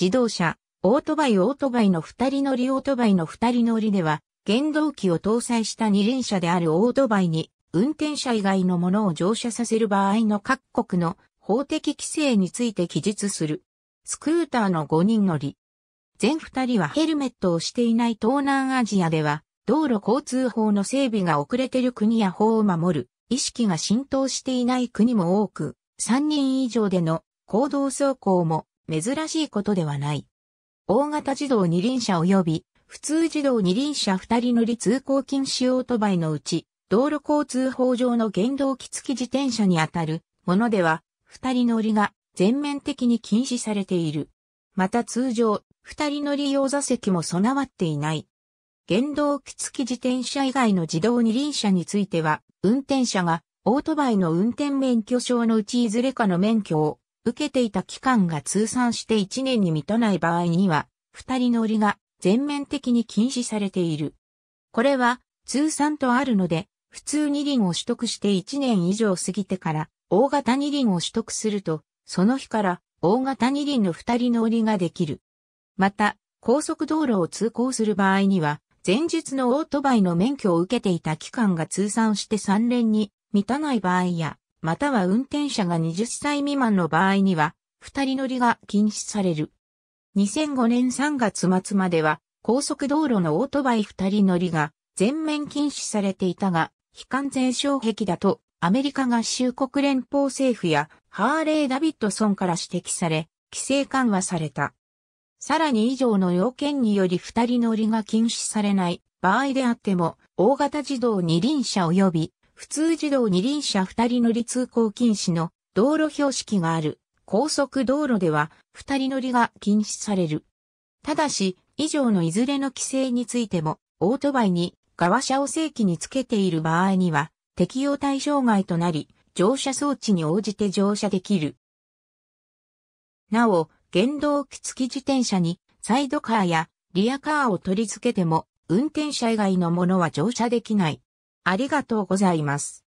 自動車、オートバイオートバイの二人乗りオートバイの二人乗りでは、原動機を搭載した二輪車であるオートバイに、運転者以外のものを乗車させる場合の各国の法的規制について記述する。スクーターの五人乗り。全二人はヘルメットをしていない東南アジアでは、道路交通法の整備が遅れている国や法を守る、意識が浸透していない国も多く、三人以上での行動走行も珍しいことではない。大型自動二輪車及び普通自動二輪車二人乗り通行禁止オートバイのうち、道路交通法上の原動機付き自転車にあたるものでは、二人乗りが全面的に禁止されている。また通常、二人乗り用座席も備わっていない。原動機付き自転車以外の自動二輪車については、運転者がオートバイの運転免許証のうちいずれかの免許を受けていた期間が通算して1年に満たない場合には、二人乗りが全面的に禁止されている。これは通算とあるので、普通二輪を取得して1年以上過ぎてから、大型二輪を取得すると、その日から大型二輪の二人乗りができる。また、高速道路を通行する場合には、前日のオートバイの免許を受けていた期間が通算して3年に満たない場合や、または運転者が20歳未満の場合には、二人乗りが禁止される。2005年3月末までは、高速道路のオートバイ二人乗りが全面禁止されていたが、非完全障壁だと、アメリカ合衆国連邦政府やハーレー・ダビッドソンから指摘され、規制緩和された。さらに以上の要件により二人乗りが禁止されない場合であっても、大型自動二輪車及び普通自動二輪車二人乗り通行禁止の道路標識がある高速道路では二人乗りが禁止される。ただし、以上のいずれの規制についても、オートバイに側車を正規につけている場合には、適用対象外となり、乗車装置に応じて乗車できる。なお、原動機付き自転車にサイドカーやリアカーを取り付けても、運転者以外のものは乗車できない。ありがとうございます。